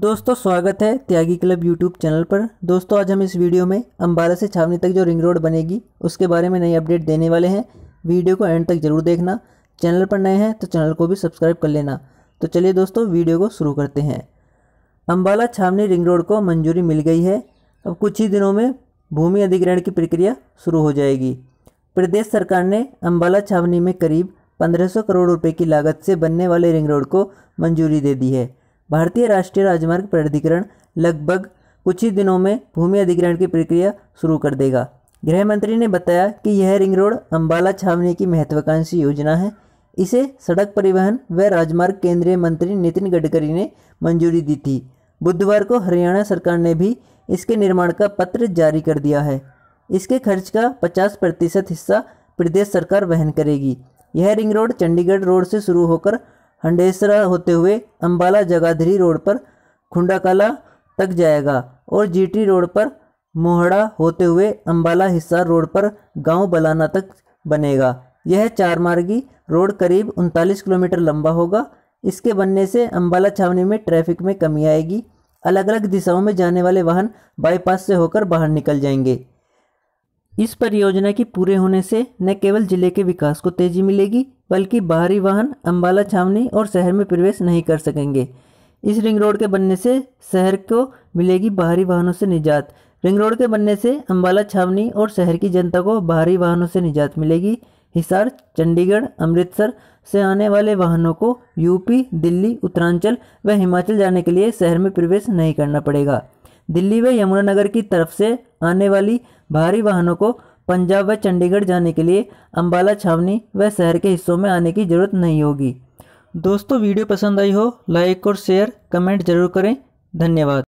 दोस्तों स्वागत है त्यागी क्लब यूट्यूब चैनल पर दोस्तों आज हम इस वीडियो में अम्बाला से छावनी तक जो रिंग रोड बनेगी उसके बारे में नई अपडेट देने वाले हैं वीडियो को एंड तक जरूर देखना चैनल पर नए हैं तो चैनल को भी सब्सक्राइब कर लेना तो चलिए दोस्तों वीडियो को शुरू करते हैं अम्बाला छावनी रिंग रोड को मंजूरी मिल गई है अब कुछ ही दिनों में भूमि अधिग्रहण की प्रक्रिया शुरू हो जाएगी प्रदेश सरकार ने अम्बाला छावनी में करीब पंद्रह करोड़ रुपये की लागत से बनने वाले रिंग रोड को मंजूरी दे दी है भारतीय राष्ट्रीय राजमार्ग प्राधिकरण लगभग कुछ ही दिनों में भूमि अधिग्रहण की प्रक्रिया शुरू कर देगा गृह मंत्री ने बताया कि यह रिंग रोड अम्बाला छावनी की महत्वाकांक्षी योजना है इसे सड़क परिवहन व राजमार्ग केंद्रीय मंत्री नितिन गडकरी ने मंजूरी दी थी बुधवार को हरियाणा सरकार ने भी इसके निर्माण का पत्र जारी कर दिया है इसके खर्च का 50 प्रतिशत हिस्सा प्रदेश सरकार वहन करेगी यह रिंग रोड चंडीगढ़ रोड से शुरू होकर हंडेसरा होते हुए अम्बाला जगाधरी रोड पर खुंडाकाला तक जाएगा और जीटी रोड पर मोहड़ा होते हुए अम्बाला हिस्सा रोड पर गांव बलाना तक बनेगा यह चार मार्गी रोड करीब उनतालीस किलोमीटर लंबा होगा इसके बनने से अम्बाला छावनी में ट्रैफिक में कमी आएगी अलग अलग दिशाओं में जाने वाले वाहन बाईपास से होकर बाहर निकल जाएंगे इस परियोजना के पूरे होने से न केवल जिले के विकास को तेजी मिलेगी बल्कि बाहरी वाहन अम्बाला छावनी और शहर में प्रवेश नहीं कर सकेंगे इस रिंग रोड के बनने से शहर को मिलेगी बाहरी वाहनों से निजात रिंग रोड के बनने से अम्बाला छावनी और शहर की जनता को बाहरी वाहनों से निजात मिलेगी हिसार चंडीगढ़ अमृतसर से आने वाले वाहनों को यूपी दिल्ली उत्तरांचल व हिमाचल जाने के लिए शहर में प्रवेश नहीं करना पड़ेगा दिल्ली व यमुनानगर की तरफ से आने वाली भारी वाहनों को पंजाब व चंडीगढ़ जाने के लिए अम्बाला छावनी व शहर के हिस्सों में आने की ज़रूरत नहीं होगी दोस्तों वीडियो पसंद आई हो लाइक और शेयर कमेंट जरूर करें धन्यवाद